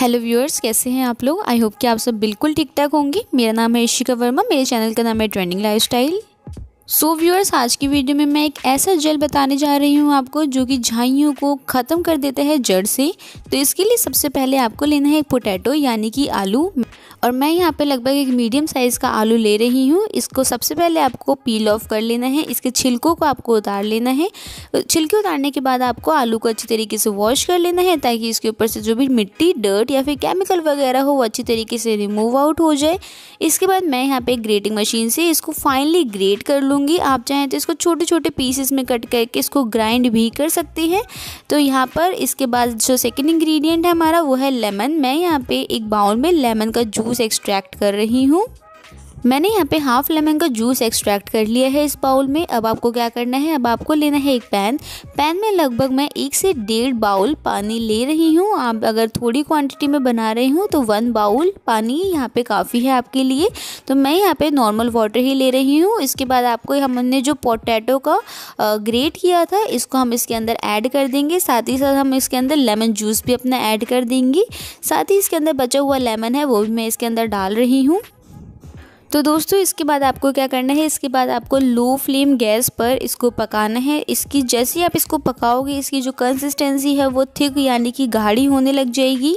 hello viewers कैसे हैं आप लोग आई होप कि आप सब बिल्कुल ठीक ठाक होंगे मेरा नाम है ईशिका वर्मा मेरे चैनल का नाम है ट्रेंडिंग लाइफस्टाइल सो व्यूअर्स आज की वीडियो में मैं एक ऐसा जेल बताने जा रही हूँ आपको जो कि झाइयों को ख़त्म कर देता है जड़ से तो इसके लिए सबसे पहले आपको लेना है एक पोटैटो यानी कि आलू और मैं यहाँ पे लगभग एक मीडियम साइज़ का आलू ले रही हूँ इसको सबसे पहले आपको पील ऑफ कर लेना है इसके छिलकों को आपको उतार लेना है छिलके उतारने के बाद आपको आलू को अच्छी तरीके से वॉश कर लेना है ताकि इसके ऊपर से जो भी मिट्टी डर्ट या फिर केमिकल वगैरह हो वो अच्छी तरीके से रिमूव आउट हो जाए इसके बाद मैं यहाँ पर ग्रेटिंग मशीन से इसको फाइनली ग्रेट कर लूँगी आप चाहें तो इसको छोटे छोटे पीसेस में कट करके इसको ग्राइंड भी कर सकते हैं तो यहाँ पर इसके बाद जो सेकेंड इंग्रीडियंट है हमारा वो है लेमन मैं यहाँ पर एक बाउल में लेमन का जूस उसे एक्सट्रैक्ट कर रही हूँ मैंने यहाँ पे हाफ लेमन का जूस एक्सट्रैक्ट कर लिया है इस बाउल में अब आपको क्या करना है अब आपको लेना है एक पैन पैन में लगभग मैं एक से डेढ़ बाउल पानी ले रही हूँ आप अगर थोड़ी क्वांटिटी में बना रही हूँ तो वन बाउल पानी यहाँ पे काफ़ी है आपके लिए तो मैं यहाँ पे नॉर्मल वाटर ही ले रही हूँ इसके बाद आपको हमने जो पोटैटो का ग्रेट किया था इसको हम इसके अंदर ऐड कर देंगे साथ ही साथ हम इसके अंदर लेमन जूस भी अपना ऐड कर देंगी साथ ही इसके अंदर बचा हुआ लेमन है वो भी मैं इसके अंदर डाल रही हूँ तो दोस्तों इसके बाद आपको क्या करना है इसके बाद आपको लो फ्लेम गैस पर इसको पकाना है इसकी जैसे ही आप इसको पकाओगे इसकी जो कंसिस्टेंसी है वो थिक यानी कि गाढ़ी होने लग जाएगी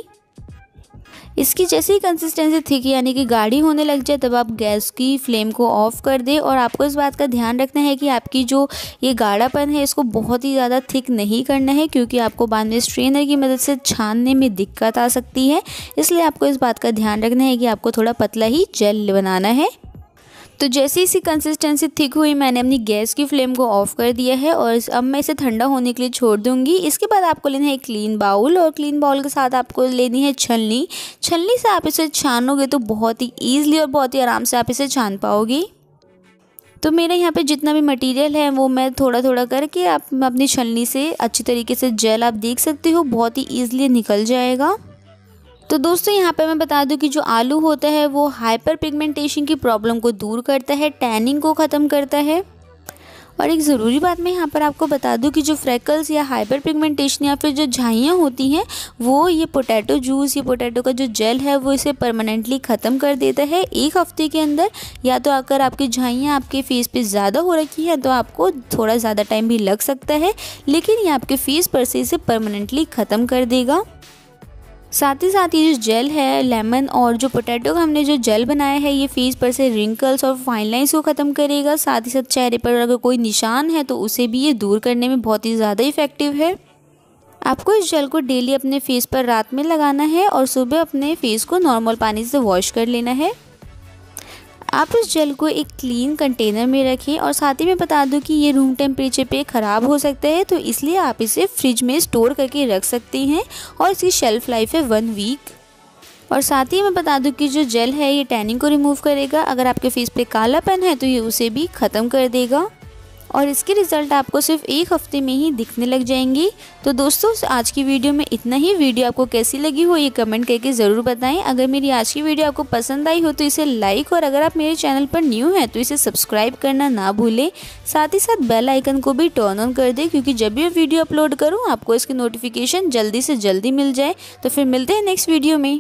इसकी जैसे ही कंसिस्टेंसी थिक यानी कि गाढ़ी होने लग जाए तब आप गैस की फ्लेम को ऑफ कर दें और आपको इस बात का ध्यान रखना है कि आपकी जो ये गाढ़ापन है इसको बहुत ही ज़्यादा थिक नहीं करना है क्योंकि आपको बाद में स्ट्रेनर की मदद से छानने में दिक्कत आ सकती है इसलिए आपको इस बात का ध्यान रखना है कि आपको थोड़ा पतला ही जेल बनाना है तो जैसे इसकी कंसिस्टेंसी थिक हुई मैंने अपनी गैस की फ्लेम को ऑफ कर दिया है और अब मैं इसे ठंडा होने के लिए छोड़ दूंगी इसके बाद आपको लेना है क्लीन बाउल और क्लीन बाउल के साथ आपको लेनी है छलनी छलनी से आप इसे छानोगे तो बहुत ही ईजिली और बहुत ही आराम से आप इसे छान पाओगी तो मेरे यहाँ पे जितना भी मटेरियल है वो मैं थोड़ा थोड़ा करके आप अपनी छलनी से अच्छी तरीके से जेल आप देख सकते हो बहुत ही ईजिली निकल जाएगा तो दोस्तों यहाँ पे मैं बता दूँ कि जो आलू होता है वो हाइपर पिगमेंटेशन की प्रॉब्लम को दूर करता है टैनिंग को ख़त्म करता है और एक ज़रूरी बात मैं यहाँ पर आपको बता दूँ कि जो फ्रैकल्स या हाइपर पिगमेंटेशन या फिर जो झाइयाँ होती हैं वो ये पोटैटो जूस या पोटैटो का जो जेल है वो इसे परमानेंटली ख़त्म कर देता है एक हफ्ते के अंदर या तो अगर आपकी झाइयाँ आपके फेस पे ज़्यादा हो रखी हैं तो आपको थोड़ा ज़्यादा टाइम भी लग सकता है लेकिन ये आपके फेस पर से इसे परमानेंटली ख़त्म कर देगा साथ ही साथ ये जो जेल है लेमन और जो पोटैटो का हमने जो जेल बनाया है ये फेस पर से रिंकल्स और फाइन लाइन्स को ख़त्म करेगा साथ ही साथ चेहरे पर अगर कोई निशान है तो उसे भी ये दूर करने में बहुत ही ज़्यादा इफ़ेक्टिव है आपको इस जेल को डेली अपने फेस पर रात में लगाना है और सुबह अपने फेस को नॉर्मल पानी से वॉश कर लेना है आप इस जेल को एक क्लीन कंटेनर में रखें और साथ ही में बता दूं कि ये रूम टेम्परेचर पे ख़राब हो सकता है तो इसलिए आप इसे फ्रिज में स्टोर करके रख सकते हैं और इसकी शेल्फ़ लाइफ है वन वीक और साथ ही मैं बता दूं कि जो जेल है ये टैनिंग को रिमूव करेगा अगर आपके फेस पे कालापन है तो ये उसे भी ख़त्म कर देगा और इसके रिज़ल्ट आपको सिर्फ एक हफ्ते में ही दिखने लग जाएंगी तो दोस्तों आज की वीडियो में इतना ही वीडियो आपको कैसी लगी हो ये कमेंट करके ज़रूर बताएं अगर मेरी आज की वीडियो आपको पसंद आई हो तो इसे लाइक और अगर आप मेरे चैनल पर न्यू हैं तो इसे सब्सक्राइब करना ना भूलें साथ ही साथ बेल आइकन को भी टर्न ऑन कर दें क्योंकि जब भी वीडियो अपलोड करूँ आपको इसकी नोटिफिकेशन जल्दी से जल्दी मिल जाए तो फिर मिलते हैं नेक्स्ट वीडियो में